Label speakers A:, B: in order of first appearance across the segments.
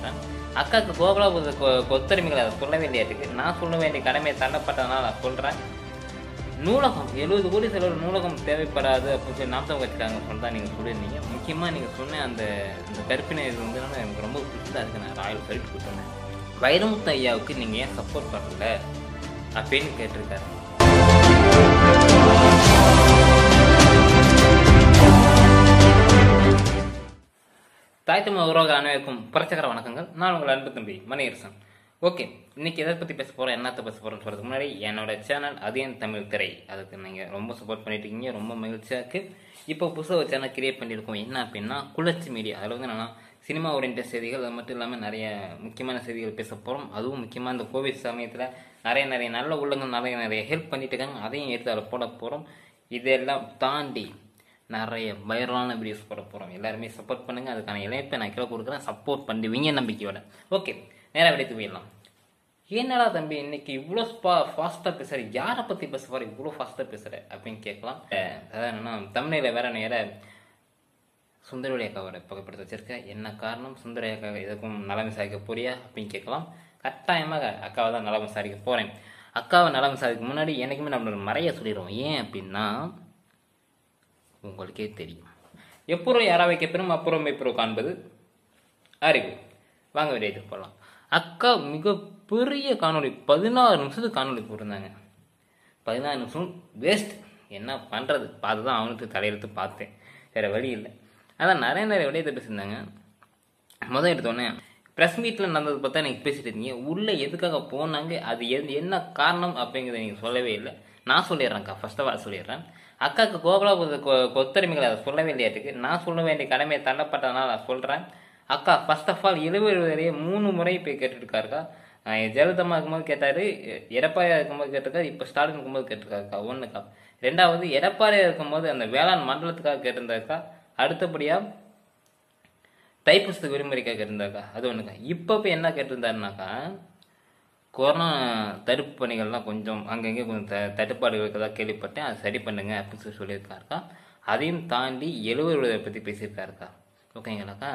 A: சொல்லிட்டேன் அக்காவுக்கு கோகுலாபுரத்து கொ கொத்தரிமைகளை அதை சொல்ல வேண்டியதுக்கு நான் சொல்ல வேண்டிய கடமையை தள்ளப்பட்டதுனால நான் சொல்கிறேன் நூலகம் எழுபது கோடி செலவு நூலகம் தேவைப்படாது அப்படின்னு சொல்லி நாமத்தம் கட்சிக்காரங்க சொன்னதாக நீங்கள் சொல்லியிருந்தீங்க முக்கியமாக நீங்கள் சொன்ன அந்த அந்த கற்பினை இது வந்து எனக்கு ரொம்ப பிடிச்சதாக இருக்குது நான் ராயல் ஃபைட் கொடுத்தேன் வைரமுத்து ஐயாவுக்கு நீங்கள் ஏன் சப்போர்ட் பண்ணல அப்படின்னு கேட்டிருக்காரு தமிழ் உறவுகள் அனைவருக்கும் புரட்சிகர வணக்கங்கள் நான் உங்கள் அன்பு தம்பி மணியரசன் ஓகே இன்னைக்கு எதை பற்றி பேச போகிறோம் என்னத்தை பேச போகிறோம்னு சொல்கிறதுக்கு முன்னாடி என்னோட சேனல் அதயம் தமிழ் திரை அதுக்கு நீங்கள் ரொம்ப சப்போர்ட் பண்ணிட்டு இருக்கீங்க ரொம்ப மகிழ்ச்சியாக இருக்குது இப்போ புதுசாக ஒரு சேனல் கிரியேட் பண்ணியிருக்கோம் என்ன அப்படின்னா குளச்சி மீடியா அதில் வந்து என்னென்னா சினிமா ஓரியன்ட் செய்திகள் அது மட்டும் இல்லாமல் நிறைய முக்கியமான செய்திகள் பேச போகிறோம் அதுவும் முக்கியமாக இந்த கோவிட் சமயத்தில் நிறைய நிறைய நல்ல உள்ளங்கள் நிறைய நிறைய ஹெல்ப் பண்ணிட்டு இருக்காங்க அதையும் எடுத்து அதில் போட போகிறோம் இதெல்லாம் தாண்டி நிறைய வைரலான வீடியோஸ் போட போகிறோம் எல்லாருமே சப்போர்ட் பண்ணுங்கள் அதுக்கான இணைப்பை நான் கீழே கொடுக்குறேன் சப்போர்ட் பண்ணுவீங்க நம்பிக்கையோட ஓகே நேராக விடைத்து போயிடலாம் என்னடா தம்பி இன்னைக்கு இவ்வளோ ஸ்பா ஃபாஸ்ட்டாக பேசுகிற யாரை பற்றி பேச போகிற இவ்வளோ ஃபாஸ்ட்டாக பேசுகிற அப்படின்னு கேட்கலாம் அதான் என்னன்னா தமிழில் வேற நேர சுந்தரவடி அக்காவோட புகைப்படத்தை வச்சிருக்கேன் என்ன காரணம் சுந்தர அக்கா எதுக்கும் நலம் விசாரிக்க போறியா அப்படின்னு கேட்கலாம் கட்டாயமாக அக்காவை தான் நலம் விசாரிக்க போகிறேன் அக்காவை நலம் விசாரிக்க முன்னாடி எனக்குமே நம்மளோட மறைய சொல்லிடுவோம் ஏன் அப்படின்னா உங்களுக்கே தெரியும் எப்புறம் யாராவை கேட்பனும் அப்புறம் எப்புறம் காண்பது அறிவு வாங்க விடையத்துக்கு போகலாம் அக்கா மிகப்பெரிய காணொலி பதினாறு நிமிஷத்துக்கு காணொலி போட்டிருந்தாங்க பதினாறு நிமிஷம் வேஸ்ட் என்ன பண்ணுறது பார்த்து தான் அவனுக்கு தலையெழுத்து பார்த்தேன் வேறு வழி இல்லை அதான் நிறைய நிறைய விடயத்தை பேசியிருந்தாங்க முதல் எடுத்தோடனே ப்ரெஸ் மீட்டில் நடந்தது பார்த்தா நீங்கள் பேசிட்டு இருந்தீங்க உள்ளே எதுக்காக போனாங்க அது எது என்ன காரணம் அப்படிங்கிறத நீங்கள் சொல்லவே இல்லை நான் சொல்லிடுறேன்க்கா ஃபர்ஸ்ட் ஆஃப் ஆல் சொல்லிடுறேன் அக்காவுக்கு கோகுலாபுரத்து கொ கொத்தரிமைகள் அதை சொல்ல வேண்டியதுக்கு நான் சொல்ல வேண்டிய கடமையை தள்ளப்பட்டதுனால நான் சொல்கிறேன் அக்கா ஃபர்ஸ்ட் ஆஃப் ஆல் இருவர் வரையே மூணு முறை இப்போ கேட்டுருக்காருக்கா ஜெயலலிதம்மா இருக்கும்போது கேட்டார் எடப்பாடியாக இருக்கும்போது கேட்டிருக்காரு இப்போ ஸ்டாலின் இருக்கும்போது கேட்டிருக்காருக்கா ஒன்றுக்கா ரெண்டாவது எடப்பாடியாக இருக்கும்போது அந்த வேளாண் மண்டலத்துக்காக கேட்டிருந்தாருக்கா அடுத்தபடியாக தைப்பூசத்துக்கு விரும்புகிறக்காக கேட்டிருந்தாருக்கா அது ஒன்றுக்கா இப்போ இப்போ என்ன கேட்டிருந்தாருனாக்கா கொரோனா தடுப்பு பணிகள்லாம் கொஞ்சம் அங்கங்கே கொஞ்சம் த தட்டுப்பாடுகள் இருக்கதாக கேள்விப்பட்டேன் அதை சரி பண்ணுங்க அப்படின்னு சொல்லி சொல்லியிருக்காருக்கா அதையும் தாண்டி எழுவது விடுதலை பற்றி பேசியிருக்காருக்கா ஓகேங்களாக்கா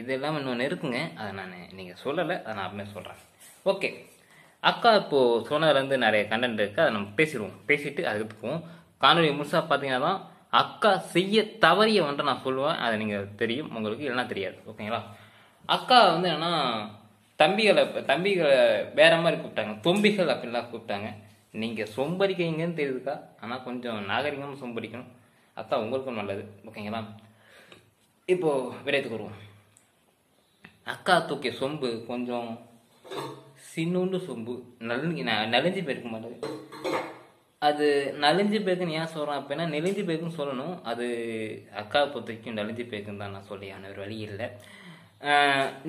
A: இது இல்லாமல் இன்னொன்று இருக்குங்க அதை நான் நீங்கள் சொல்லலை அதை நான் அப்படியே சொல்கிறேன் ஓகே அக்கா இப்போது சொன்னதுலேருந்து நிறைய கண்டென்ட் இருக்குது அதை நம்ம பேசிடுவோம் பேசிவிட்டு எடுத்துக்குவோம் காணொலி முழுசாக பார்த்தீங்கன்னா தான் அக்கா செய்ய தவறிய வந்துட்டு நான் சொல்லுவேன் அதை நீங்கள் தெரியும் உங்களுக்கு இல்லைனா தெரியாது ஓகேங்களா அக்கா வந்து என்னென்னா தம்பிகளை தம்பிகளை வேற மாதிரி கூப்பிட்டாங்க தொம்பிகள் அப்படின்லாம் கூப்பிட்டாங்க நீங்கள் சொம்பரிக்கீங்கன்னு தெரியுதுக்கா ஆனால் கொஞ்சம் நாகரிகமும் சொம்பரிக்கணும் அதான் உங்களுக்கும் நல்லது ஓகேங்களா இப்போது விடயத்துக்கு வருவோம் அக்கா தூக்கிய சொம்பு கொஞ்சம் சின்னூண்டு சொம்பு நலிஞ்சு நலிஞ்சு போயிருக்க மாட்டது அது நலிஞ்சு பேக்குன்னு ஏன் சொல்கிறேன் அப்படின்னா நெலிஞ்சு பேக்குன்னு சொல்லணும் அது அக்கா பொறுத்த வரைக்கும் நலிஞ்சு பேக்குன்னு தான் நான் சொல்லி ஆனால் ஒரு வழி இல்லை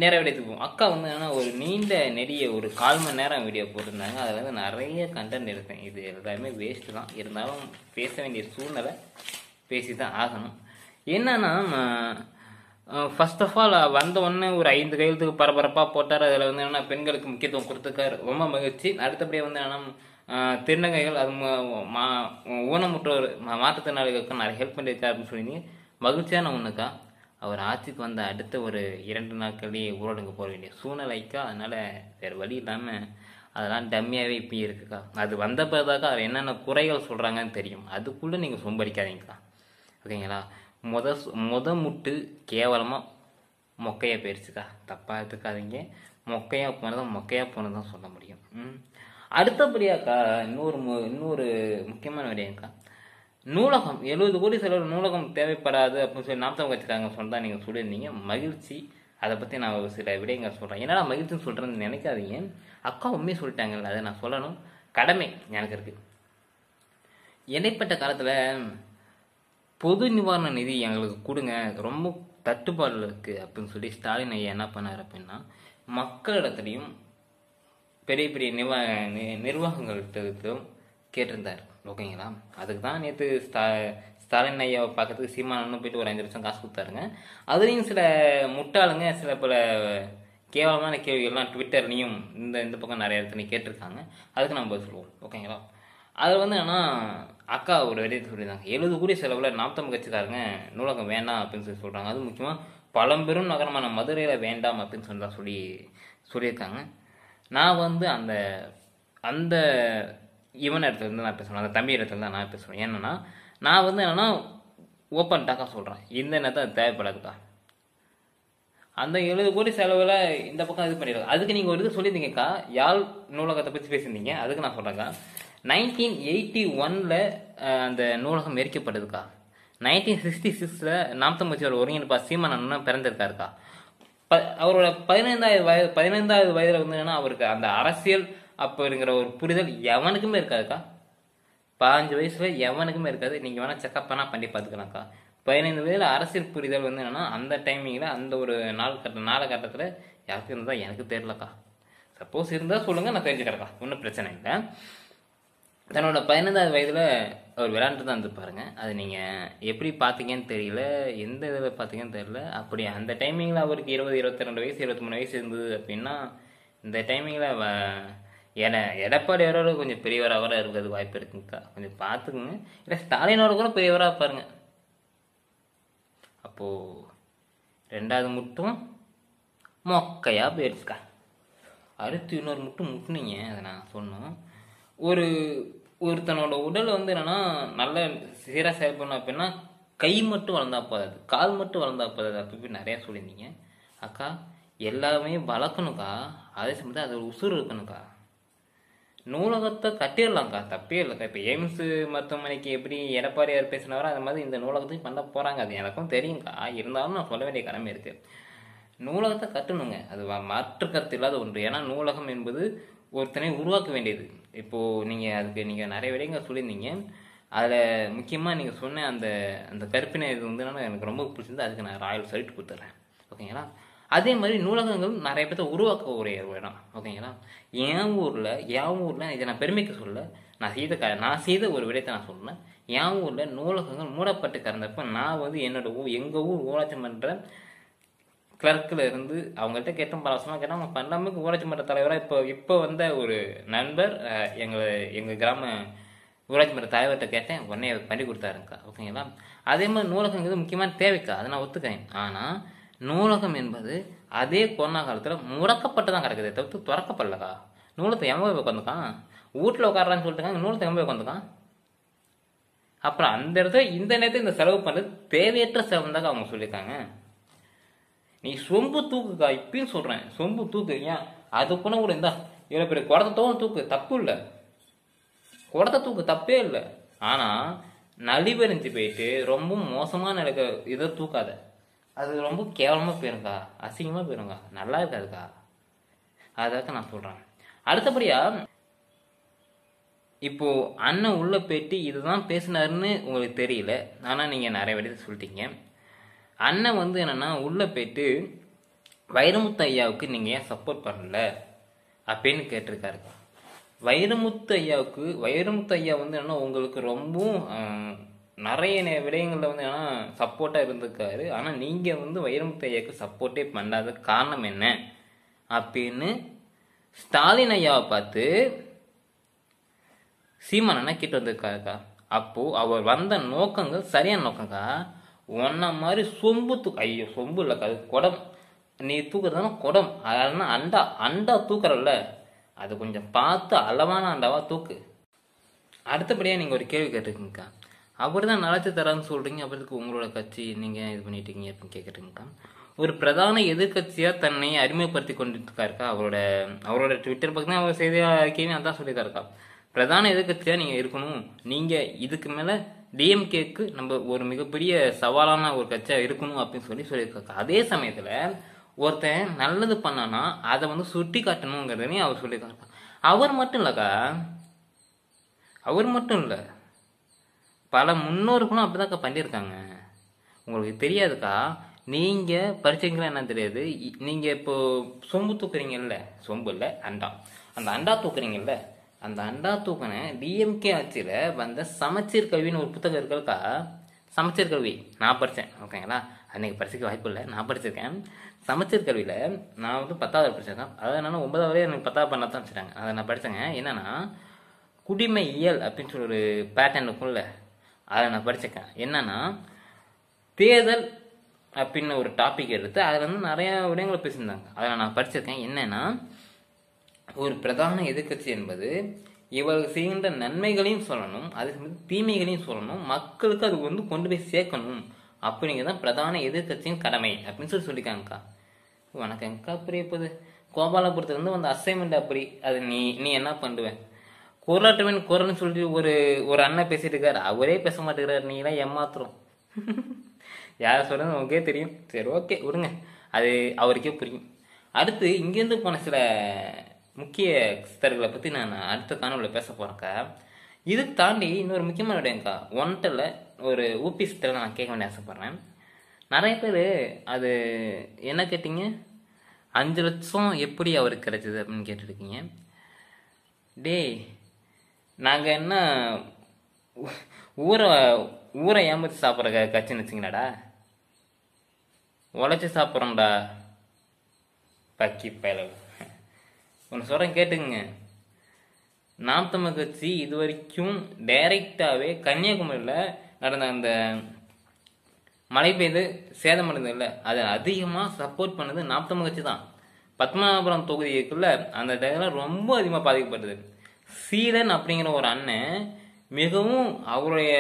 A: நேராக போவோம் அக்கா வந்து ஒரு நீண்ட நெடிய ஒரு கால் மணி நேரம் வீடியோ போட்டிருந்தாங்க அதில் வந்து நிறைய கண்டென்ட் எடுத்தேன் இது எல்லாமே வேஸ்ட்டு தான் இருந்தாலும் பேச வேண்டிய சூழ்நிலை பேசி தான் ஆகணும் என்னன்னா ஃபர்ஸ்ட் ஆஃப் ஆல் வந்த உடனே ஒரு ஐந்து கையெழுத்துக்கு பரபரப்பாக போட்டார் அதில் வந்து என்னென்னா பெண்களுக்கு முக்கியத்துவம் கொடுத்துருக்காரு ரொம்ப மகிழ்ச்சி அடுத்தபடியாக வந்து என்னென்னா திருநங்கைகள் அது மா ஊனமுற்றோர் மாற்றுத்திறனாளிகளுக்கு நிறைய ஹெல்ப் பண்ணியிருக்காரு அப்படின்னு சொல்லி மகிழ்ச்சியான ஒன்றுக்கா அவர் ஆட்சிக்கு வந்த அடுத்த ஒரு இரண்டு நாட்கள்லேயே ஊரடங்கு போட வேண்டிய சூழ்நிலைக்கா அதனால் வேறு வழி இல்லாமல் அதெல்லாம் டம்மியாகவே இப்போ இருக்குக்கா அது வந்த பிறகுதாக்க அவர் என்னென்ன குறைகள் சொல்கிறாங்கன்னு தெரியும் அதுக்குள்ளே நீங்கள் சொம்பரிக்காதீங்கக்கா ஓகேங்களா முத முத முட்டு கேவலமாக மொக்கையாக போயிடுச்சுக்கா தப்பாக எடுத்துக்காதீங்க மொக்கையாக தான் மொக்கையாக போனதான் சொல்ல முடியும் அடுத்தபடியாக்கா இன்னொரு இன்னொரு முக்கியமான விடயம்க்கா நூலகம் எழுபது கோடி செலவு நூலகம் தேவைப்படாது அப்படின்னு சொல்லி நாமத்தம் கட்சிக்காரங்க சொன்னால் நீங்கள் சொல்லியிருந்தீங்க மகிழ்ச்சி அதை பற்றி நான் ஒரு சில விடயங்கள் சொல்கிறேன் என்னடா மகிழ்ச்சின்னு சொல்கிறேன்னு நினைக்காதீங்க அக்கா உண்மையை சொல்லிட்டாங்கல்ல அதை நான் சொல்லணும் கடமை எனக்கு இருக்குது இடைப்பட்ட காலத்தில் பொது நிவாரண நிதி எங்களுக்கு கொடுங்க ரொம்ப தட்டுப்பாடில் இருக்குது அப்படின்னு சொல்லி ஸ்டாலின் ஐயா என்ன பண்ணார் அப்படின்னா மக்களிடத்துலையும் பெரிய பெரிய நிர்வாக நிர்வாகங்கள்கிட்ட கேட்டிருந்தார் ஓகேங்களா அதுக்கு தான் நேற்று ஸ்டா ஸ்டாலின் ஐயாவை பார்க்கறதுக்கு சீமானு போயிட்டு ஒரு அஞ்சு லட்சம் காசு கொடுத்தாருங்க அதுலேயும் சில முட்டாளுங்க சில பல கேவலமான கேள்விகள்லாம் ட்விட்டர்லேயும் இந்த இந்த பக்கம் நிறைய இடத்துல கேட்டிருக்காங்க அதுக்கு நம்ம சொல்லுவோம் ஓகேங்களா அதில் வந்து என்னன்னா அக்கா ஒரு வெளியே சொல்லியிருந்தாங்க எழுபது கோடி செலவில் நாப்தம் கட்சிக்காரங்க நூலகம் வேண்டாம் அப்படின்னு சொல்லி சொல்கிறாங்க அது முக்கியமாக பழம்பெரும் நகரமான மதுரையில் வேண்டாம் அப்படின்னு சொல்லி சொல்லி சொல்லியிருக்காங்க நான் வந்து அந்த அந்த இவன் இடத்துல இருந்து நான் பேசணும் அந்த தம்பி இடத்துல தான் நான் பேசணும் என்னென்னா நான் வந்து என்னென்னா ஓப்பன் டாக்காக சொல்கிறேன் இந்த நேரத்தை அது தேவைப்படாதுக்கா அந்த எழுபது கோடி செலவில் இந்த பக்கம் இது பண்ணிடுவாங்க அதுக்கு நீங்கள் ஒரு இது சொல்லியிருந்தீங்கக்கா யாழ் நூலகத்தை பற்றி பேசியிருந்தீங்க அதுக்கு நான் சொல்கிறேங்க்கா நைன்டீன் எயிட்டி ஒனில் அந்த நூலகம் எரிக்கப்படுதுக்கா நைன்டீன் சிக்ஸ்டி சிக்ஸில் நாமத்தம்பச்சியோட ஒருங்கிணைப்பா சீமன் அண்ணன் பிறந்திருக்காருக்கா ப அவரோட பதினைந்தாவது வயது பதினைந்தாவது வயதில் வந்து அவருக்கு அந்த அரசியல் அப்படிங்கிற ஒரு புரிதல் எவனுக்குமே இருக்காதுக்கா பதினஞ்சு வயசுல எவனுக்குமே இருக்காது நீங்கள் வேணால் செக்கப் பண்ணா பண்ணி பாத்துக்கலாம்க்கா பதினைந்து வயதில் அரசியல் புரிதல் வந்து என்னென்னா அந்த டைமிங்கில் அந்த ஒரு நாள் கட்ட கட்டத்துல யாருக்கு இருந்தா எனக்கு தெரிலக்கா சப்போஸ் இருந்தால் சொல்லுங்கள் நான் தெரிஞ்சுக்கிறேக்கா ஒன்றும் பிரச்சனை இல்லை தன்னோட பதினைந்தாவது வயதில் அவர் விளையாண்டு தான் இருந்து பாருங்கள் அது நீங்கள் எப்படி பார்த்தீங்கன்னு தெரியல எந்த இதில் பார்த்தீங்கன்னு தெரியல அப்படி அந்த டைமிங்கில் அவருக்கு இருபது இருபத்தி ரெண்டு வயசு இருபத்தி மூணு வயசு இருந்தது அப்படின்னா இந்த டைமிங்கில் ஏன்னா எடப்பாடியோட கொஞ்சம் பெரியவராக கூட இருக்கிறது வாய்ப்பு இருக்குங்கக்கா கொஞ்சம் பார்த்துக்குங்க இல்லை ஸ்டாலினோட கூட பெரியவராக பாருங்க அப்போது ரெண்டாவது முட்டும் மொக்கையாக போயிடுச்சுக்கா அடுத்து இன்னொரு முட்டும் முட்டினீங்க அதை நான் சொன்னோம் ஒரு ஒருத்தனோட உடல் வந்து என்னன்னா நல்ல சீராக செயல்படணும் அப்படின்னா கை மட்டும் வளர்ந்தா போதாது கால் மட்டும் வளர்ந்தா போதாது அப்படி நிறையா சொல்லியிருந்தீங்க அக்கா எல்லாமே வளர்க்கணுக்கா அதே சமயத்தில் அது ஒரு உசுறு இருக்கணுக்கா நூலகத்தை தட்டிடலாம்க்கா தப்பே இல்லைக்கா இப்போ எய்ம்ஸ் மருத்துவமனைக்கு எப்படி எடப்பாடியார் பேசினவரோ அது மாதிரி இந்த நூலகத்துக்கு பண்ண போகிறாங்க அது எனக்கும் தெரியும்க்கா இருந்தாலும் நான் சொல்ல வேண்டிய கடமை இருக்குது நூலகத்தை கட்டணுங்க அது மாற்று கருத்து இல்லாத ஒன்று ஏன்னா நூலகம் என்பது ஒருத்தனை உருவாக்க வேண்டியது இப்போது நீங்கள் அதுக்கு நீங்கள் நிறைய விடைங்க சொல்லியிருந்தீங்க அதில் முக்கியமாக நீங்கள் சொன்ன அந்த அந்த கருப்பினை இது வந்து எனக்கு ரொம்ப பிடிச்சிருந்து அதுக்கு நான் ராயல் சைட் கொடுத்துட்றேன் ஓகேங்களா அதே மாதிரி நூலகங்கள் நிறைய பேர்த்த உருவாக்க ஒரு இடம் ஓகேங்களா என் ஊரில் என் ஊரில் இதை நான் பெருமைக்கு சொல்ல நான் செய்த க நான் செய்த ஒரு விடயத்தை நான் சொல்லுவேன் என் ஊரில் நூலகங்கள் மூடப்பட்டு கறந்தப்போ நான் வந்து என்னோட ஊர் எங்கள் ஊர் ஊராட்சி மன்ற கிளர்க்கில் இருந்து அவங்கள்ட்ட கேட்டோம் பல வருஷமாக கேட்டால் அவங்க பண்ணாமல் ஊராட்சி மன்ற தலைவராக இப்போ இப்போ வந்த ஒரு நண்பர் எங்களை எங்கள் கிராம ஊராட்சி மன்ற தலைவர்கிட்ட கேட்டேன் உடனே பண்ணி கொடுத்தாருங்கக்கா ஓகேங்களா அதே மாதிரி நூலகங்கிறது முக்கியமான தேவைக்கா அதை நான் ஒத்துக்கேன் ஆனால் நூலகம் என்பது அதே கொரோனா காலத்தில் முடக்கப்பட்டு தான் கிடக்குது தவிர்த்து திறக்கப்படலக்கா நூலத்தை எங்கே போய் உட்காந்துக்கான் வீட்டில் உட்காடுறான்னு சொல்லிட்டுக்காங்க நூலத்தை எங்கே போய் உட்காந்துக்கான் அப்புறம் அந்த இடத்துல இந்த நேரத்தில் இந்த செலவு பண்ணுறது தேவையற்ற செலவு தாங்க அவங்க சொல்லியிருக்காங்க நீ சொம்பு தூக்குக்கா இப்பயும் சொல்கிறேன் சொம்பு தூக்கு ஏன் அதுக்குன்னு கூட இருந்தா இவ்வளோ பெரிய குடத்தோடு தூக்கு தப்பு இல்லை குடத்தை தூக்கு தப்பே இல்லை ஆனால் நலிவறிஞ்சு போயிட்டு ரொம்ப மோசமாக நடக்க இதை தூக்காத அது ரொம்ப கேவலமாக போயிருங்கா அசிங்கமாக போயிருங்க நல்லா இருக்காதுக்கா அதுக்காக நான் சொல்கிறேன் அடுத்தபடியாக இப்போ அண்ணன் உள்ள போயிட்டு இதுதான் பேசினாருன்னு உங்களுக்கு தெரியல ஆனால் நீங்கள் நிறைய விடத்தை சொல்லிட்டீங்க அண்ணன் வந்து என்னென்னா உள்ளே போயிட்டு வைரமுத்து ஐயாவுக்கு நீங்கள் ஏன் சப்போர்ட் பண்ணல அப்படின்னு கேட்டிருக்காருக்கா வைரமுத்து ஐயாவுக்கு வைரமுத்து ஐயா வந்து என்னென்னா உங்களுக்கு ரொம்பவும் நிறைய விடயங்களில் வந்து ஏன்னா சப்போர்ட்டாக இருந்திருக்காரு ஆனால் நீங்கள் வந்து வைரமுத்து ஐயாவுக்கு சப்போர்ட்டே பண்ணாத காரணம் என்ன அப்படின்னு ஸ்டாலின் ஐயாவை பார்த்து சீமான் அண்ணா கிட்ட வந்திருக்காருக்கா அப்போது அவர் வந்த நோக்கங்கள் சரியான நோக்கங்கா ஒன்றை மாதிரி சொம்பு தூக்கு ஐயோ சொம்பு இல்லைக்கா அது குடம் நீ தூக்குறதுனா குடம் அதனால் அண்டா அண்டா தூக்குறல்ல அது கொஞ்சம் பார்த்து அளவான அண்டாவாக தூக்கு அடுத்தபடியாக நீங்கள் ஒரு கேள்வி கேட்டிருக்கீங்கக்கா அவர் தான் நலத்தை தரான்னு சொல்கிறீங்க அப்புறத்துக்கு உங்களோட கட்சி நீங்கள் இது பண்ணிட்டீங்க அப்படின்னு கேட்குறீங்கக்கா ஒரு பிரதான எதிர்கட்சியாக தன்னை அறிமுகப்படுத்தி கொண்டிருக்காருக்கா அவரோட அவரோட ட்விட்டர் பக்கம் அவர் செய்தி அறிக்கைன்னு அதான் சொல்லியிருக்காருக்கா பிரதான எதிர்கட்சியாக நீங்கள் இருக்கணும் நீங்கள் இதுக்கு மேலே டிஎம்கேக்கு நம்ம ஒரு மிகப்பெரிய சவாலான ஒரு கட்சியாக இருக்கணும் அப்படின்னு சொல்லி சொல்லியிருக்காரு அதே சமயத்தில் ஒருத்தன் நல்லது பண்ணானா அதை வந்து சுட்டி காட்டணுங்கிறதையும் அவர் சொல்லியிருக்காருக்கா அவர் மட்டும் இல்லைக்கா அவர் மட்டும் இல்லை பல முன்னோர்களும் அப்படிதாக்கா பண்ணியிருக்காங்க உங்களுக்கு தெரியாதுக்கா நீங்கள் பரிச்சைங்களா என்ன தெரியாது நீங்கள் இப்போ சொம்பு தூக்குறீங்கல்ல சொம்பு இல்லை அண்டா அந்த அண்டா தூக்குறீங்கல்ல அந்த அண்டா தூக்கின டிஎம்கே ஆட்சியில வந்த சமச்சீர் கல்வின்னு ஒரு புத்தகம் இருக்கிறதுக்கா சமச்சீர் கல்வி நான் படித்தேன் ஓகேங்களா அன்னைக்கு படிச்சுக்க வாய்ப்பு இல்லை நான் படிச்சிருக்கேன் சமச்சீர் கல்வியில் நான் வந்து பத்தாவது படிச்சிருக்கேன் அதாவது என்னன்னா ஒன்பதாவது எனக்கு பத்தாவது பண்ண தான் வச்சுட்டாங்க அதை நான் படித்தேங்க என்னென்னா குடிமை இயல் அப்படின்னு சொல்லி ஒரு பேட்டர்ன் இருக்கும்ல அதை நான் படிச்சிருக்கேன் என்னன்னா தேர்தல் அப்படின்னு ஒரு டாபிக் எடுத்து அதில் வந்து நிறையா விடயங்களை பேசியிருந்தாங்க அதில் நான் படிச்சிருக்கேன் என்னன்னா ஒரு பிரதான எதிர்கட்சி என்பது இவர்கள் செய்கின்ற நன்மைகளையும் சொல்லணும் அதுக்கு தீமைகளையும் சொல்லணும் மக்களுக்கு அது வந்து கொண்டு போய் சேர்க்கணும் அப்படிங்கிறது தான் பிரதான எதிர்கட்சியின் கடமை அப்படின்னு சொல்லி சொல்லியிருக்காங்கக்கா உனக்கு எங்கக்கா புரிய போகுது கோபாலபுரத்துலேருந்து வந்த அசைன்மெண்ட் அப்படி அது நீ நீ என்ன பண்ணுவேன் குரலாட்டவன் குரல்னு சொல்லி ஒரு ஒரு அண்ணன் பேசிட்டு இருக்காரு அவரே பேச மாட்டேங்கிறாரு நீங்களா ஏமாத்துறோம் யார் சொல்றது உங்களுக்கே தெரியும் சரி ஓகே விடுங்க அது அவருக்கே புரியும் அடுத்து இங்கேருந்து போன சில முக்கிய சித்தர்களை பற்றி நான் அடுத்த காணொலியில் பேச போகிறேன்க்கா இது தாண்டி இன்னொரு முக்கியமான விடயங்க்கா ஒன்றில் ஒரு ஊபி சித்தரை நான் கேட்க வேண்டிய ஆசைப்பட்றேன் நிறைய பேர் அது என்ன கேட்டிங்க அஞ்சு லட்சம் எப்படி அவருக்கு கிடைச்சது அப்படின்னு கேட்டுருக்கீங்க டேய் நாங்கள் என்ன ஊரை ஊரை ஏமாற்றி சாப்பிட்ற கட்சின்னு வச்சிங்களாடா உழைச்சி சாப்பிட்றோம்டா பக்கி பயலவு ஒன்று சொல்கிறேன் கேட்டுங்க நாம் தமிழ் கட்சி இது வரைக்கும் டைரெக்டாகவே கன்னியாகுமரியில் நடந்த அந்த மழை பெய்து சேதமடைந்தது இல்லை அதை அதிகமாக சப்போர்ட் பண்ணது நாம் தமிழ் கட்சி தான் பத்மநாபுரம் தொகுதி அந்த டயத்தில் ரொம்ப அதிகமாக பாதிக்கப்பட்டது சீலன் அப்படிங்கிற ஒரு அண்ணன் மிகவும் அவருடைய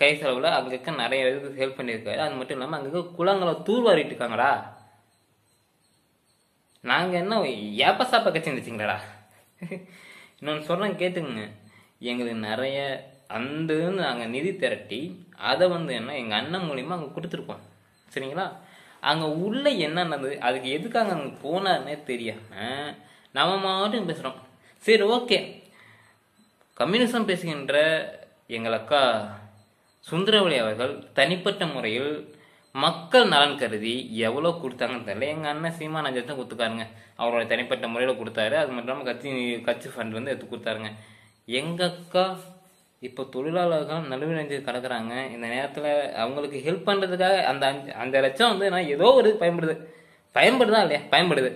A: கை செலவில் அங்கே நிறைய இதுக்கு ஹெல்ப் பண்ணியிருக்காரு அது மட்டும் இல்லாமல் அங்கே குளங்களை தூர்வாரிட்டு இருக்காங்களா நாங்கள் என்ன ஏப்ப சாப்ப கட்சி இருந்துச்சிங்களாடா இன்னொன்று சொல்கிறேன் கேட்டுங்க எங்களுக்கு நிறைய அந்த நாங்கள் நிதி திரட்டி அதை வந்து என்ன எங்கள் அண்ணன் மூலிமா அங்கே கொடுத்துருக்கோம் சரிங்களா அங்கே உள்ளே என்ன நடந்தது அதுக்கு எதுக்காக அங்கே போனாருன்னே தெரியாமல் நம்ம மாவட்டம் பேசுகிறோம் சரி ஓகே கம்யூனிசம் பேசுகின்ற எங்கள் அக்கா சுந்தரவழி அவர்கள் தனிப்பட்ட முறையில் மக்கள் நலன் கருதி எவ்வளோ கொடுத்தாங்கன்னு தெரியல எங்கள் அண்ணன் சீமான தான் கொடுத்துக்காருங்க அவரோட தனிப்பட்ட முறையில் கொடுத்தாரு அது மட்டும் இல்லாமல் கட்சி கட்சி ஃபண்ட் வந்து எடுத்து கொடுத்தாருங்க எங்கள் அக்கா இப்போ தொழிலாளர்கள் நடுவினஞ்சு கிடக்குறாங்க இந்த நேரத்தில் அவங்களுக்கு ஹெல்ப் பண்ணுறதுக்காக அந்த அஞ்சு அந்த லட்சம் வந்து நான் ஏதோ ஒரு பயன்படுது பயன்படுதா இல்லையா பயன்படுது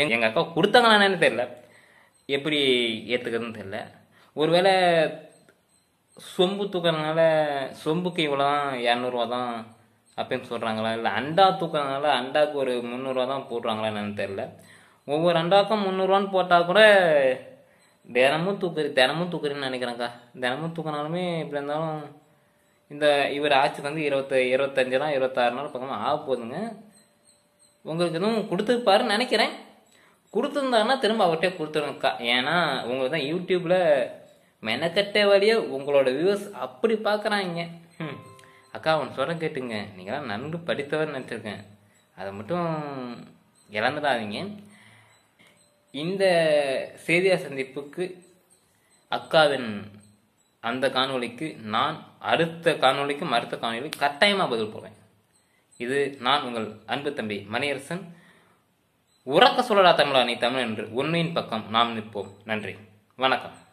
A: எங்கள் எங்கள் அக்கா கொடுத்தாங்களான்னு தெரியல எப்படி ஏற்றுக்கிறதுன்னு தெரில ஒருவேளை சொம்பு தூக்குறதுனால சொம்புக்கு இவ்வளோ தான் இரநூறுவா தான் அப்படின்னு சொல்கிறாங்களா இல்லை அண்டா தூக்குறதுனால அண்டாவுக்கு ஒரு முந்நூறுவா தான் போடுறாங்களா என்னென்னு தெரில ஒவ்வொரு அண்டாவுக்கும் முந்நூறுவான்னு போட்டால் கூட தினமும் தூக்குறி தினமும் தூக்குறேன்னு நினைக்கிறேங்க்கா தினமும் தூக்கினாலுமே இப்படி இருந்தாலும் இந்த இவர் ஆட்சிக்கு வந்து இருபத்த இருபத்தஞ்சு தான் இருபத்தாறு நாள் பக்கமாக ஆக போகுதுங்க உங்களுக்கு எதுவும் கொடுத்துருப்பாருன்னு நினைக்கிறேன் கொடுத்துருந்தாருன்னா திரும்ப அவர்கிட்ட கொடுத்துருங்கக்கா ஏன்னா உங்களுக்கு தான் யூடியூப்பில் மெனக்கட்டே வழிய உங்களோட வியூவர்ஸ் அப்படி பார்க்குறாங்க ம் அக்கா உன் சொல்ல கேட்டுங்க நீங்களாம் நன்கு படித்தவர் நினச்சிருக்கேன் அதை மட்டும் இழந்துடாதீங்க இந்த செய்தியார் சந்திப்புக்கு அக்காவின் அந்த காணொலிக்கு நான் அடுத்த காணொலிக்கும் அடுத்த காணொலிக்கும் கட்டாயமாக பதில் போவேன் இது நான் உங்கள் அன்பு தம்பி மணியரசன் உறக்க சொல்லடா தமிழா நீ தமிழ் என்று உண்மையின் பக்கம் நாம் நிற்போம் நன்றி வணக்கம்